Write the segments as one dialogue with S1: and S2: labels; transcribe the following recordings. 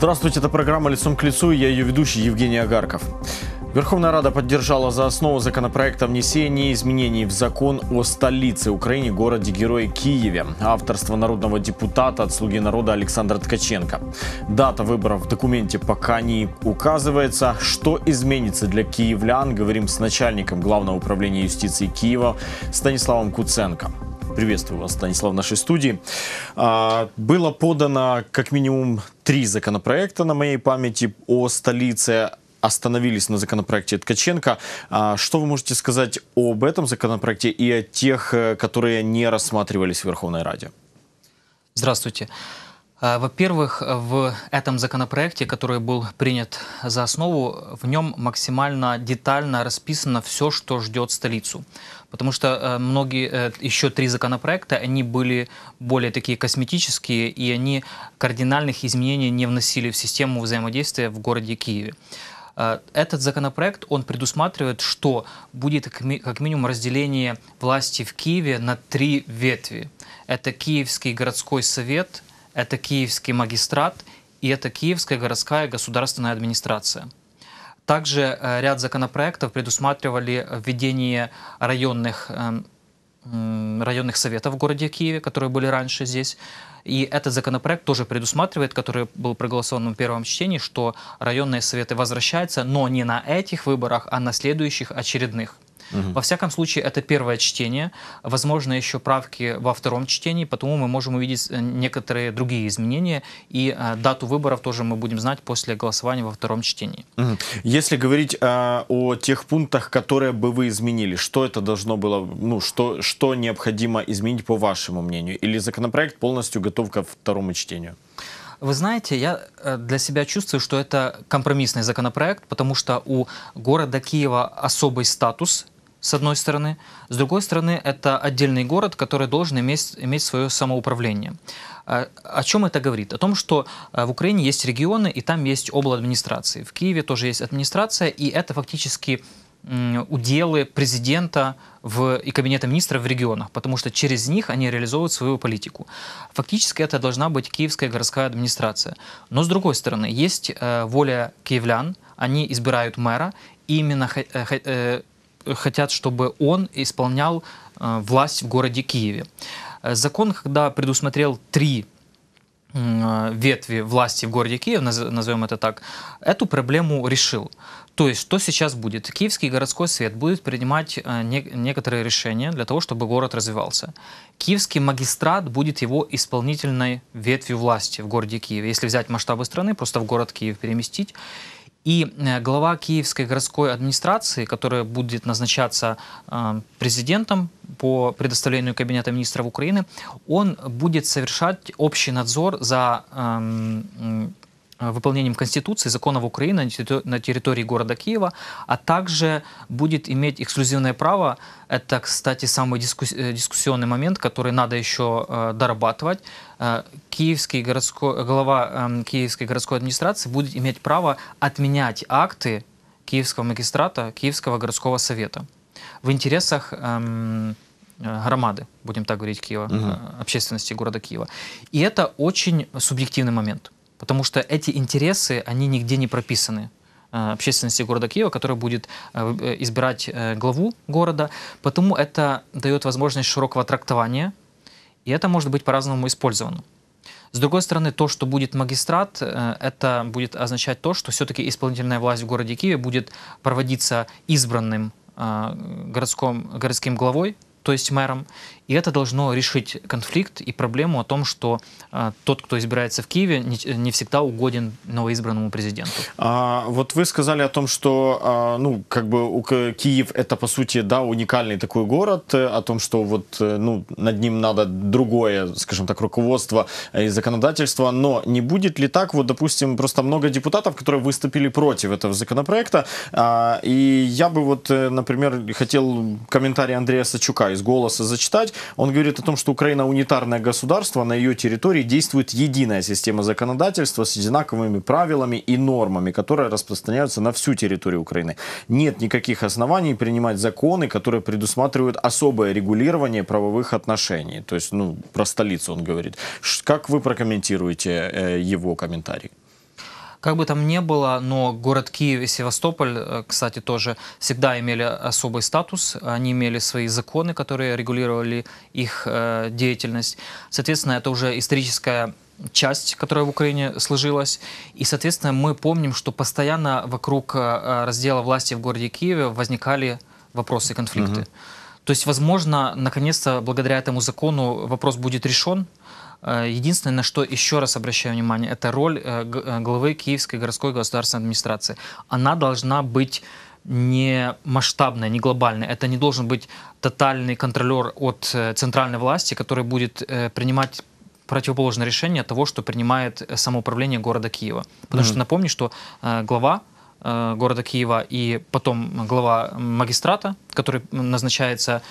S1: Здравствуйте, это программа «Лицом к лицу» и я ее ведущий Евгений Агарков. Верховная Рада поддержала за основу законопроекта о внесении изменений в закон о столице Украины, городе Героя Киеве, авторство народного депутата от «Слуги народа» Александра Ткаченко. Дата выборов в документе пока не указывается. Что изменится для киевлян, говорим с начальником Главного управления юстиции Киева Станиславом Куценко. Приветствую вас, Станислав, в нашей студии. А, было подано как минимум три законопроекта на моей памяти о столице остановились на законопроекте Ткаченко. А, что вы можете сказать об этом законопроекте и о тех, э, которые не рассматривались в Верховной Раде?
S2: Здравствуйте. Здравствуйте. А, во-первых, в этом законопроекте, который был принят за основу, в нем максимально детально расписано все, что ждет столицу. Потому что э, многие, э, еще три законопроекта, они были более такие косметические, и они кардинальных изменений не вносили в систему взаимодействия в городе Киеве. А, этот законопроект, он предусматривает, что будет как минимум разделение власти в Киеве на три ветви. Это Киевский городской совет, это Киевский магистрат и это Киевская городская государственная администрация. Также э, ряд законопроектов предусматривали введение районных, эм, районных советов в городе Киеве, которые были раньше здесь. И этот законопроект тоже предусматривает, который был проголосован в первом чтении, что районные советы возвращаются, но не на этих выборах, а на следующих очередных. Угу. Во всяком случае, это первое чтение. Возможно, еще правки во втором чтении, потому мы можем увидеть э, некоторые другие изменения. И э, дату выборов тоже мы будем знать после голосования во втором чтении.
S1: Угу. Если говорить э, о тех пунктах, которые бы вы изменили, что это должно было, ну, что, что необходимо изменить по вашему мнению? Или законопроект полностью готов ко второму чтению?
S2: Вы знаете, я э, для себя чувствую, что это компромиссный законопроект, потому что у города Киева особый статус с одной стороны. С другой стороны, это отдельный город, который должен иметь, иметь свое самоуправление. А, о чем это говорит? О том, что а, в Украине есть регионы, и там есть обла администрации. В Киеве тоже есть администрация, и это фактически уделы президента в, и кабинета министров в регионах, потому что через них они реализовывают свою политику. Фактически это должна быть киевская городская администрация. Но с другой стороны, есть э, воля киевлян, они избирают мэра, и именно э, э, хотят, чтобы он исполнял э, власть в городе Киеве. Э, закон, когда предусмотрел три э, ветви власти в городе Киев, назовем это так, эту проблему решил. То есть, что сейчас будет? Киевский городской совет будет принимать не, некоторые решения для того, чтобы город развивался. Киевский магистрат будет его исполнительной ветвью власти в городе Киеве. Если взять масштабы страны, просто в город Киев переместить. И э, глава Киевской городской администрации, которая будет назначаться э, президентом по предоставлению Кабинета министров Украины, он будет совершать общий надзор за эм, Э, выполнением Конституции, законов Украины на территории города Киева, а также будет иметь эксклюзивное право. Это, кстати, самый э, дискуссионный момент, который надо еще э, дорабатывать. Киевский городской, глава эм, Киевской городской администрации будет иметь право отменять акты Киевского магистрата, Киевского городского совета в интересах эм, громады, будем так говорить, Киева, угу. общественности города Киева. И это очень субъективный момент. Потому что эти интересы, они нигде не прописаны э, общественности города Киева, которая будет э, э, избирать главу города. Потому это дает возможность широкого трактования, и это может быть по-разному использовано. С другой стороны, то, что будет магистрат, это будет означать то, что все-таки исполнительная власть в городе Киеве будет проводиться избранным городском, городским главой, то есть мэром. И это должно решить конфликт и проблему о том, что э, тот, кто избирается в Киеве, не, не всегда угоден новоизбранному президенту.
S1: А, вот вы сказали о том, что а, ну как бы у, Киев это по сути да уникальный такой город, э, о том, что вот э, ну над ним надо другое, скажем так, руководство э, и законодательство. Но не будет ли так, вот допустим, просто много депутатов, которые выступили против этого законопроекта, а, и я бы вот, например, хотел комментарий Андрея Сачука из «Голоса» зачитать. Он говорит о том, что Украина унитарное государство, на ее территории действует единая система законодательства с одинаковыми правилами и нормами, которые распространяются на всю территорию Украины. Нет никаких оснований принимать законы, которые предусматривают особое регулирование правовых отношений. То есть, ну, про столицу он говорит. Как вы прокомментируете э, его комментарий?
S2: Как бы там ни было, но город Киев и Севастополь, э, кстати, тоже всегда имели особый статус. Они имели свои законы, которые регулировали их э, деятельность. Соответственно, это уже историческая часть, которая в Украине сложилась. И, соответственно, мы помним, что постоянно вокруг э, раздела власти в городе Киеве возникали вопросы и конфликты. Угу. То есть, возможно, наконец-то, благодаря этому закону вопрос будет решен, Э, единственное, на что еще раз обращаю внимание, это роль э, э, главы Киевской городской государственной администрации. Она должна быть не масштабное, не глобальное. Это не должен быть тотальный контролер от центральной власти, который будет принимать противоположное решение того, что принимает самоуправление города Киева. Потому mm-hmm. что напомню, что глава города Киева и потом глава магистрата, который назначается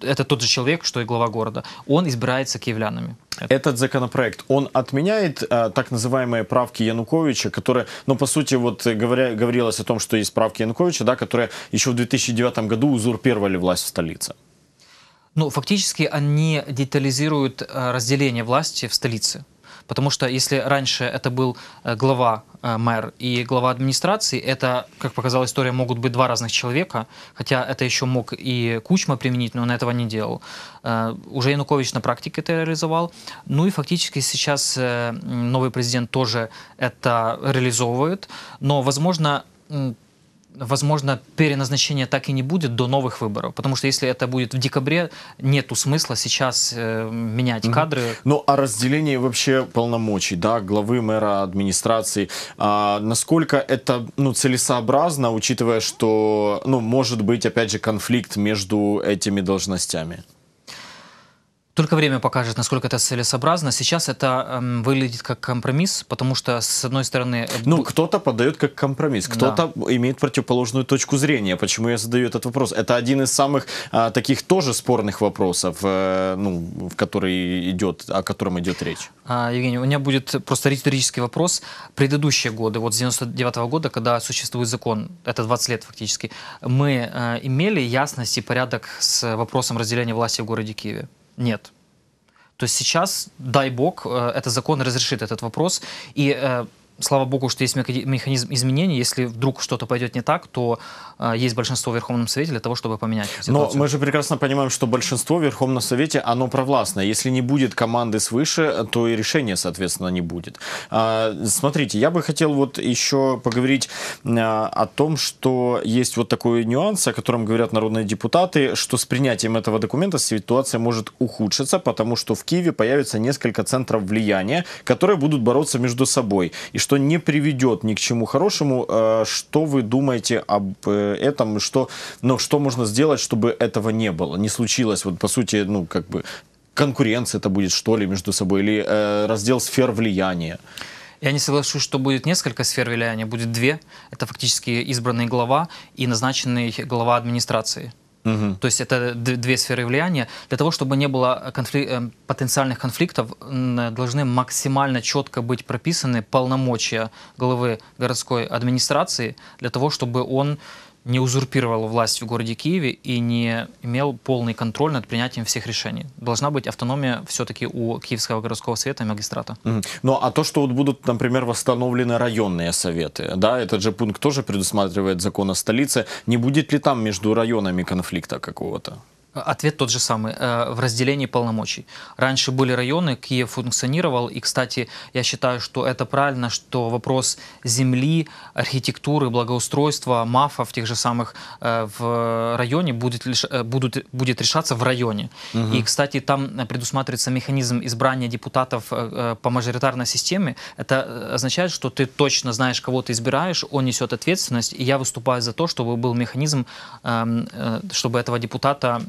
S2: это тот же человек, что и глава города, он избирается киевлянами.
S1: Этот законопроект, он отменяет э, так называемые правки Януковича, которые, ну, по сути, вот э, говоря, говорилось о том, что есть правки Януковича, да, которые еще в 2009 году узурпировали власть в столице.
S2: Ну, фактически они детализируют а, разделение власти в столице. Потому что если раньше это был э, глава э, мэр и глава администрации, это, как показала история, могут быть два разных человека, хотя это еще мог и Кучма применить, но он этого не делал. Э, уже Янукович на практике это реализовал. Ну и фактически сейчас новый президент тоже это реализовывает, но, возможно, возможно, переназначения так и не будет до новых выборов. Потому что если это будет в декабре, нету смысла сейчас э, менять кадры. Mm -hmm.
S1: Ну, а разделение вообще полномочий, да, главы мэра администрации, а насколько это, ну, целесообразно, учитывая, что, ну, может быть, опять же, конфликт между этими должностями?
S2: Только время покажет, насколько это целесообразно. Сейчас это эм, выглядит как компромисс, потому что, с одной стороны... Э,
S1: ну, кто-то подает как компромисс, кто-то да. имеет противоположную точку зрения. Почему я задаю этот вопрос? Это один из самых а, таких тоже спорных вопросов, э, ну, в который идет, о котором идет речь.
S2: А, Евгений, у меня будет просто риторический вопрос. Предыдущие годы, вот с 99 -го года, когда существует закон, это 20 лет фактически, мы э, имели ясность и порядок с вопросом разделения власти в городе Киеве? Нет. То есть сейчас, дай бог, э, этот закон разрешит этот вопрос. И э, слава богу, что есть механизм изменений. Если вдруг что-то пойдет не так, то э, есть большинство в Верховном Совете для того, чтобы поменять ситуацию.
S1: Но мы же прекрасно понимаем, что большинство в Верховном Совете, оно провластное. Если не будет команды свыше, то и решения, соответственно, не будет. А, смотрите, я бы хотел вот еще поговорить а, о том, что есть вот такой нюанс, о котором говорят народные депутаты, что с принятием этого документа ситуация может ухудшиться, потому что в Киеве появится несколько центров влияния, которые будут бороться между собой. И что не приведет ни к чему хорошему. Э, что вы думаете об э, этом? Что, ну, что можно сделать, чтобы этого не было, не случилось? Вот, по сути, ну, как бы конкуренция это будет, что ли, между собой, или э, раздел сфер влияния?
S2: Я не соглашусь, что будет несколько сфер влияния, будет две. Это фактически избранный глава и назначенный глава администрации. Угу. То есть это две сферы влияния. Для того, чтобы не было э, конфли э, потенциальных конфликтов, э, должны максимально четко быть прописаны полномочия главы городской администрации для того, чтобы он не узурпировал власть в городе Киеве и не имел полный контроль над принятием всех решений. Должна быть автономия все-таки у Киевского городского совета и магистрата.
S1: Mm. Ну а то, что вот будут, например, восстановлены районные советы, да, этот же пункт тоже предусматривает закон о столице, не будет ли там между районами конфликта какого-то?
S2: Ответ тот же самый, э, в разделении полномочий. Раньше были районы, Киев функционировал, и, кстати, я считаю, что это правильно, что вопрос земли, архитектуры, благоустройства, мафа в тех же самых э, в районе будет, э, будут, будет решаться в районе. Угу. И, кстати, там предусматривается механизм избрания депутатов по мажоритарной системе. Это означает, что ты точно знаешь, кого ты избираешь, он несет ответственность, и я выступаю за то, чтобы был механизм, эм, чтобы этого депутата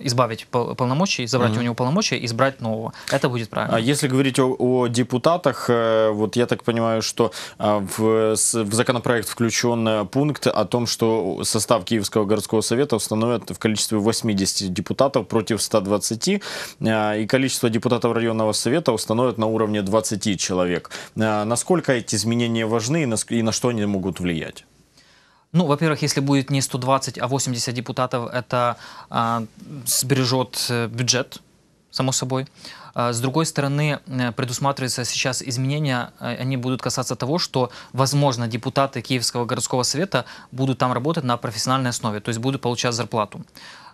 S2: избавить полномочий, забрать mm-hmm. у него полномочия и избрать нового. Это будет правильно. А
S1: если говорить о, о депутатах, э, вот я так понимаю, что а, в, в законопроект включен э, пункт о том, что состав Киевского городского совета установят в количестве 80 депутатов против 120, э, и количество депутатов районного совета установят на уровне 20 человек. Насколько эти изменения важны и на, и на что они могут влиять?
S2: Ну, во-первых, если будет не 120, а 80 депутатов, это а, сбережет э, бюджет, само собой. А, с другой стороны, э, предусматривается сейчас изменения, э, они будут касаться того, что, возможно, депутаты Киевского городского совета будут там работать на профессиональной основе, то есть будут получать зарплату.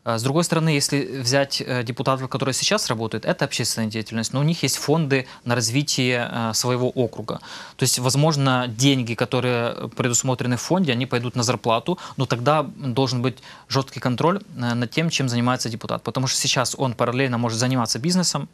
S2: А с другой стороны, если взять э, депутатов, которые сейчас работают, это общественная деятельность, но у них есть фонды на развитие э, своего округа. То есть, возможно, деньги, которые предусмотрены в фонде, они пойдут на зарплату, но тогда должен быть жесткий контроль э, над тем, чем занимается депутат. Потому что сейчас он параллельно может заниматься бизнесом,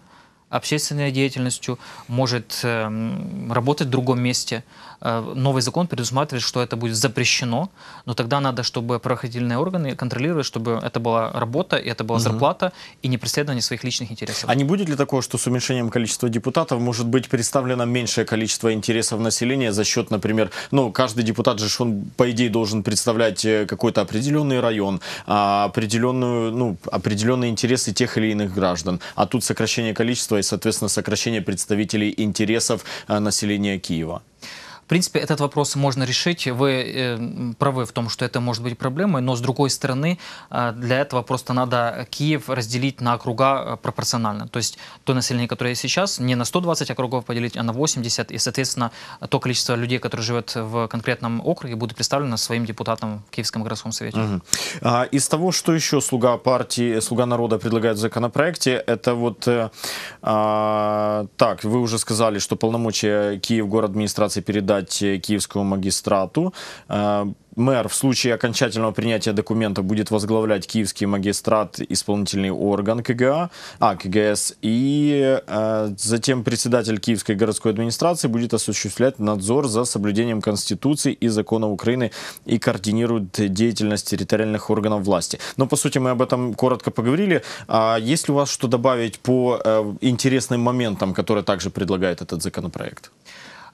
S2: общественной деятельностью, может эм, работать в другом месте. Э, новый закон предусматривает, что это будет запрещено, но тогда надо, чтобы правоохранительные органы контролировали, чтобы это была работа, и это была угу. зарплата, и не преследование своих личных интересов. А не
S1: будет ли такого, что с уменьшением количества депутатов может быть представлено меньшее количество интересов населения за счет, например, ну, каждый депутат же, он, по идее, должен представлять э, какой-то определенный район, а, определенную, ну, определенные интересы тех или иных граждан, а тут сокращение количества и, соответственно, сокращение представителей интересов а, населения Киева?
S2: В принципе, этот вопрос можно решить. Вы эм, правы в том, что это может быть проблемой, но с другой стороны, э, для этого просто надо Киев разделить на округа э, пропорционально. То есть то население, которое сейчас, не на 120 округов поделить, а на 80, и, соответственно, то количество людей, которые живут в конкретном округе, будет представлено своим депутатом в Киевском городском совете. Угу.
S1: А, из того, что еще «Слуга партии», «Слуга народа» предлагает в законопроекте, это вот, э, а, так, вы уже сказали, что полномочия Киев город администрации передали передать э, киевскому магистрату. Э, мэр в случае окончательного принятия документа будет возглавлять киевский магистрат, исполнительный орган КГА, а, КГС, и э, затем председатель Киевской городской администрации будет осуществлять надзор за соблюдением Конституции и закона Украины и координирует деятельность территориальных органов власти. Но, по сути, мы об этом коротко поговорили. А есть ли у вас что добавить по э, интересным моментам, которые также предлагает этот законопроект?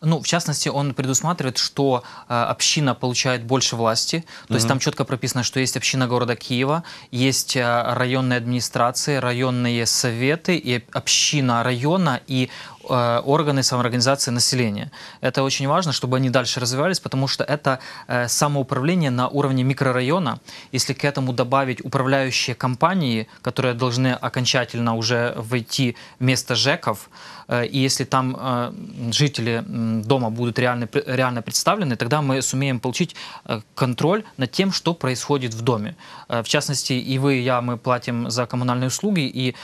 S2: Ну, в частности, он предусматривает, что э, община получает больше власти. То mm-hmm. есть там четко прописано, что есть община города Киева, есть э, районные администрации, районные советы и община района. И Э, органы самоорганизации населения. Это очень важно, чтобы они дальше развивались, потому что это э, самоуправление на уровне микрорайона. Если к этому добавить управляющие компании, которые должны окончательно уже войти вместо ЖЭКов, э, и если там жители дома будут реально, реально представлены, тогда мы сумеем получить контроль над тем, что происходит в доме. В частности, и вы, и я, мы платим за коммунальные услуги, и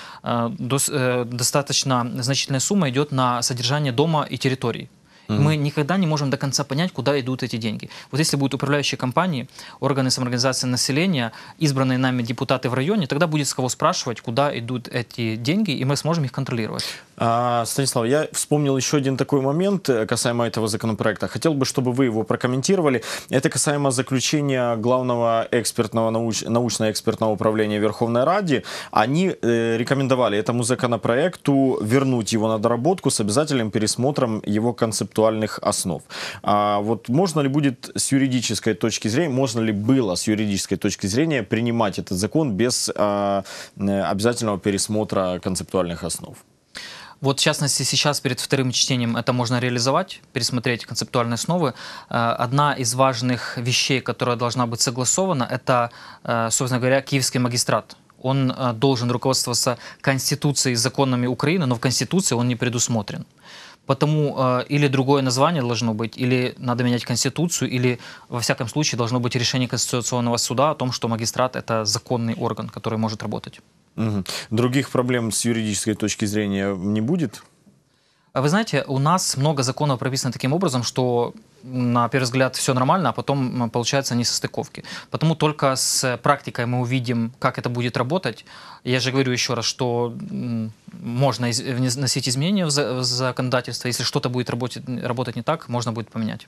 S2: достаточно значительная сумма идет на содержание дома и территории. Mm-hmm. Мы никогда не можем до конца понять, куда идут эти деньги. Вот если будут управляющие компании, органы самоорганизации населения, избранные нами депутаты в районе, тогда будет с кого спрашивать, куда идут эти деньги, и мы сможем их контролировать.
S1: А, Станислав, я вспомнил еще один такой момент э, касаемо этого законопроекта. Хотел бы, чтобы вы его прокомментировали. Это касаемо заключения главного экспертного науч... научно-экспертного управления Верховной Ради. Они э, рекомендовали этому законопроекту вернуть его на доработку с обязательным пересмотром его концепции концептуальных основ. А вот можно ли будет с юридической точки зрения, можно ли было с юридической точки зрения принимать этот закон без а, обязательного пересмотра концептуальных основ?
S2: Вот, в частности, сейчас перед вторым чтением это можно реализовать, пересмотреть концептуальные основы. Э, одна из важных вещей, которая должна быть согласована, это, э, собственно говоря, киевский магистрат. Он э, должен руководствоваться Конституцией и законами Украины, но в Конституции он не предусмотрен. Потому э, или другое название должно быть, или надо менять конституцию, или во всяком случае должно быть решение конституционного суда о том, что магистрат это законный орган, который может работать.
S1: Угу. Других проблем с юридической точки зрения не будет?
S2: Вы знаете, у нас много законов прописано таким образом, что на первый взгляд все нормально, а потом получается несостыковки. Потому только с практикой мы увидим, как это будет работать. Я же говорю еще раз, что можно вносить изменения в законодательство. Если что-то будет работать, работать не так, можно будет поменять.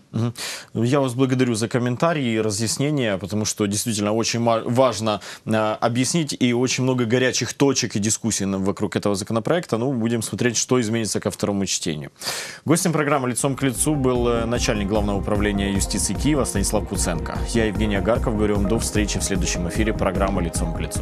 S1: Я вас благодарю за комментарии и разъяснения, потому что действительно очень важно а, объяснить и очень много горячих точек и дискуссий вокруг этого законопроекта. Ну, будем смотреть, что изменится ко второму чтению. Гостем программы «Лицом к лицу» был э, начальник главного Главного управления юстиции Киева Станислав Куценко. Я Евгений Агарков. Говорю вам до встречи в следующем эфире программы «Лицом к лицу».